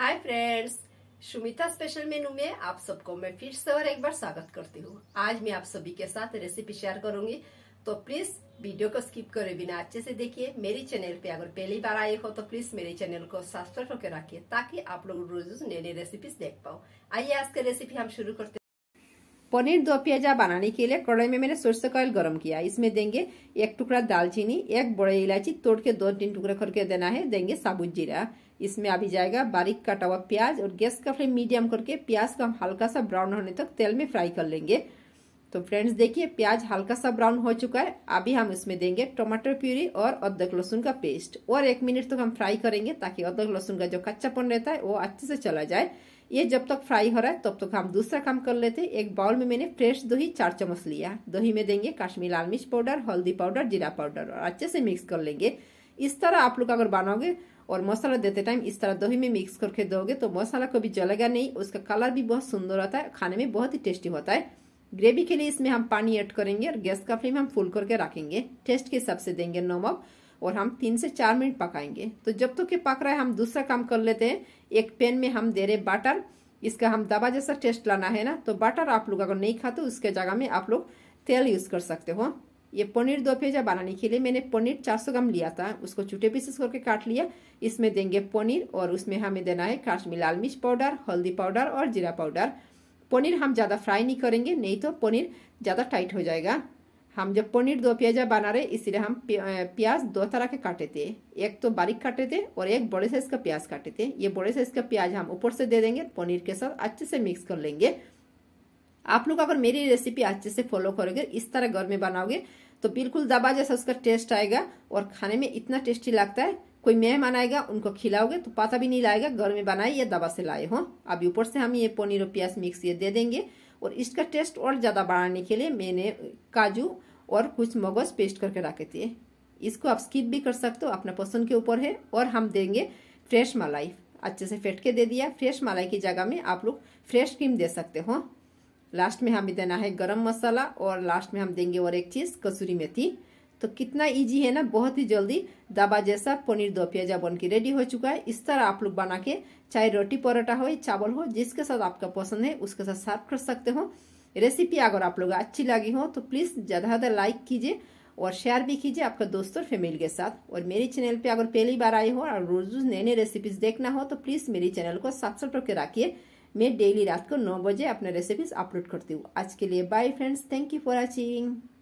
हाय friends Sumita special menu में आप सबको मैं फिर से और एक बार स्वागत करती हूँ आज मैं आप सभी के साथ रेसिपी शेयर करूंगी तो प्लीज वीडियो को स्किप करे बिना अच्छे से देखिए मेरे चैनल पे अगर पहली बार आए हो तो प्लीज मेरे चैनल को सब्सक्राइब करके रखिए ताकि आप लोग रोज नई नई रेसिपीज देख पाओ आइए आज की रेसिपी हम शुरू करते पनीर दो प्याजा बनाने के लिए कड़ाई में मैंने सरसों का ऑयल गर्म किया इसमें देंगे एक टुकड़ा दालचीनी एक बड़े इलायची तोड़ के दो तीन टुकड़े करके देना है देंगे साबुत जीरा इसमें अभी जाएगा बारीक कटा हुआ प्याज और गैस का फ्लेम मीडियम करके प्याज को हम हल्का सा ब्राउन होने तक तेल में फ्राई कर लेंगे तो फ्रेंड्स देखिए प्याज हल्का सा ब्राउन हो चुका है अभी हम इसमें देंगे टमाटर प्यूरी और अदरक लहसुन का पेस्ट और एक मिनट तक तो हम फ्राई करेंगे ताकि अदरक लहसुन का जो कच्चापन रहता है वो अच्छे से चला जाए ये जब तक फ्राई हो रहा है तब तक हम दूसरा काम कर लेते हैं एक बाउल में मैंने फ्रेश दही चार चम्मच लिया दही में देंगे काश्मीर लाल मिर्च पाउडर हल्दी पाउडर जीरा पाउडर और अच्छे से मिक्स कर लेंगे इस तरह आप लोग अगर बनाओगे और मसाला देते टाइम इस तरह दही में मिक्स करके दोगे तो मसाला कभी जलेगा नहीं उसका कलर भी बहुत सुंदर होता है खाने में बहुत ही टेस्टी होता है ग्रेवी के लिए इसमें हम पानी ऐड करेंगे और गैस का फ्लेम हम फुल करके रखेंगे टेस्ट के हिसाब से देंगे नमक और हम तीन से चार मिनट पकाएंगे तो जब तक तो ये पक रहा है हम दूसरा काम कर लेते हैं एक पैन में हम दे रहे बाटर इसका हम दबा जैसा टेस्ट लाना है ना तो बटर आप लोग अगर नहीं खाते उसके जगह में आप लोग तेल यूज़ कर सकते हो ये पनीर दो पेजा बनाने के लिए मैंने पनीर 400 ग्राम लिया था उसको छोटे पीसेस करके काट लिया इसमें देंगे पनीर और उसमें हमें देना है काश्मीर लाल मिर्च पाउडर हल्दी पाउडर और जीरा पाउडर पनीर हम ज़्यादा फ्राई नहीं करेंगे नहीं तो पनीर ज़्यादा टाइट हो जाएगा हम जब पनीर दो प्याजा बना रहे इसलिए हम प्याज दो तरह के काटे थे एक तो बारीक काटे थे और एक बड़े साइज का प्याज काटे थे ये बड़े साइज का प्याज हम ऊपर से दे देंगे पनीर के साथ अच्छे से मिक्स कर लेंगे आप लोग अगर मेरी रेसिपी अच्छे से फॉलो करोगे इस तरह घर में बनाओगे तो बिल्कुल दबा जैसा उसका टेस्ट आएगा और खाने में इतना टेस्टी लगता है कोई मेहमान आएगा उनको खिलाओगे तो पता भी नहीं लाएगा घर में बनाए या दबा से लाए हो अभी ऊपर से हम ये पनीर और प्याज मिक्स ये दे देंगे और इसका टेस्ट और ज़्यादा बढ़ाने के लिए मैंने काजू और कुछ मगज पेस्ट करके रख है इसको आप स्किप भी कर सकते हो अपना पसंद के ऊपर है और हम देंगे फ्रेश मलाई अच्छे से फेंट के दे दिया फ्रेश मलाई की जगह में आप लोग फ्रेश क्रीम दे सकते हो लास्ट में हमें देना है गरम मसाला और लास्ट में हम देंगे और एक चीज़ कसूरी मेथी तो कितना इजी है ना बहुत ही जल्दी दाबा जैसा पनीर दो प्याजा बन के रेडी हो चुका है इस तरह आप लोग बना के चाहे रोटी परोठा हो चावल हो जिसके साथ आपका पसंद है उसके साथ सर्व कर सकते हो रेसिपी अगर आप लोग अच्छी लगी हो तो प्लीज़ ज़्यादा ज़्यादा लाइक कीजिए और शेयर भी कीजिए आपके दोस्तों और फैमिली के साथ और मेरे चैनल पे अगर पहली बार आई हो और रोज रोज नए नए रेसिपीज देखना हो तो प्लीज़ मेरे चैनल को सब्सक्राइब करके रखिए मैं डेली रात को नौ बजे अपने रेसिपीज अपलोड करती हूँ आज के लिए bye friends thank you for watching